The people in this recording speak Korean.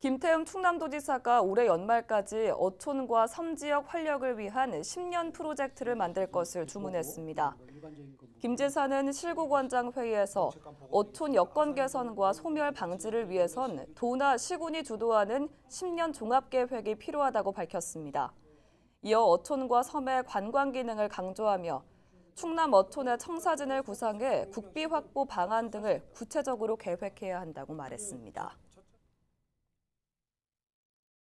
김태흠 충남도지사가 올해 연말까지 어촌과 섬지역 활력을 위한 10년 프로젝트를 만들 것을 주문했습니다. 김 지사는 실국원장 회의에서 어촌 여건 개선과 소멸 방지를 위해선 도나 시군이 주도하는 10년 종합계획이 필요하다고 밝혔습니다. 이어 어촌과 섬의 관광 기능을 강조하며 충남 어촌의 청사진을 구상해 국비 확보 방안 등을 구체적으로 계획해야 한다고 말했습니다.